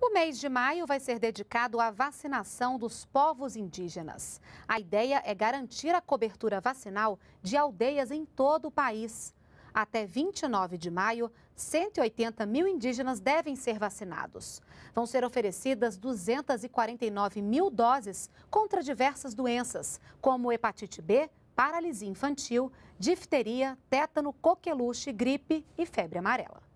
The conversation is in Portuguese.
O mês de maio vai ser dedicado à vacinação dos povos indígenas. A ideia é garantir a cobertura vacinal de aldeias em todo o país. Até 29 de maio, 180 mil indígenas devem ser vacinados. Vão ser oferecidas 249 mil doses contra diversas doenças, como hepatite B, paralisia infantil, difteria, tétano, coqueluche, gripe e febre amarela.